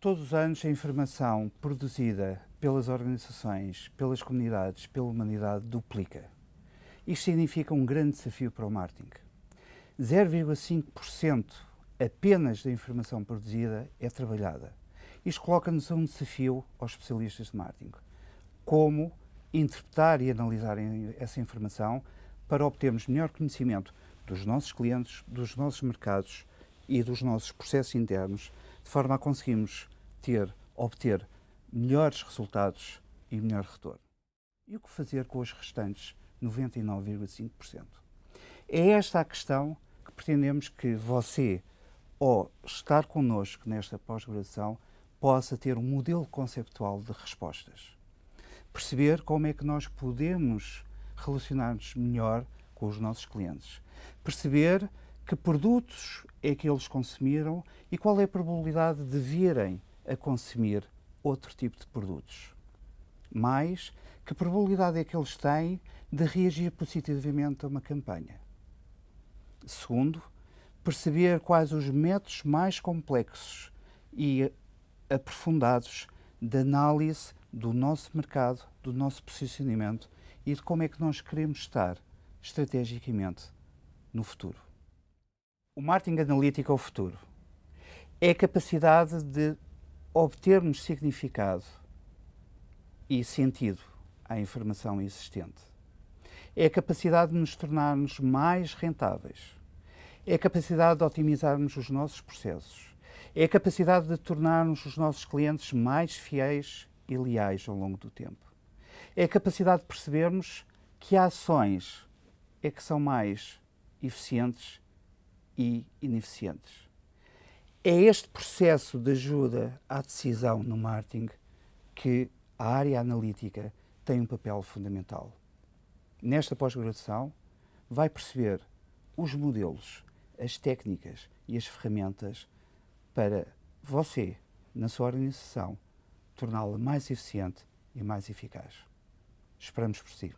Todos os anos, a informação produzida pelas organizações, pelas comunidades, pela humanidade duplica. Isto significa um grande desafio para o marketing. 0,5% apenas da informação produzida é trabalhada. Isto coloca-nos um desafio aos especialistas de marketing. Como interpretar e analisar essa informação para obtermos melhor conhecimento dos nossos clientes, dos nossos mercados e dos nossos processos internos, de forma a conseguirmos ter, obter melhores resultados e melhor retorno. E o que fazer com os restantes 99,5%? É esta a questão que pretendemos que você, ao estar connosco nesta pós-graduação, possa ter um modelo conceptual de respostas. Perceber como é que nós podemos relacionar-nos melhor com os nossos clientes. Perceber que produtos é que eles consumiram e qual é a probabilidade de virem a consumir outro tipo de produtos. Mais, que probabilidade é que eles têm de reagir positivamente a uma campanha? Segundo, perceber quais os métodos mais complexos e aprofundados de análise do nosso mercado, do nosso posicionamento e de como é que nós queremos estar estrategicamente no futuro. O marketing analítico ao é futuro é a capacidade de obtermos significado e sentido à informação existente. É a capacidade de nos tornarmos mais rentáveis. É a capacidade de otimizarmos os nossos processos. É a capacidade de tornarmos os nossos clientes mais fiéis e leais ao longo do tempo. É a capacidade de percebermos que ações é que são mais eficientes e ineficientes. É este processo de ajuda à decisão no marketing que a área analítica tem um papel fundamental. Nesta pós-graduação, vai perceber os modelos, as técnicas e as ferramentas para você, na sua organização, torná-la mais eficiente e mais eficaz. Esperamos por si.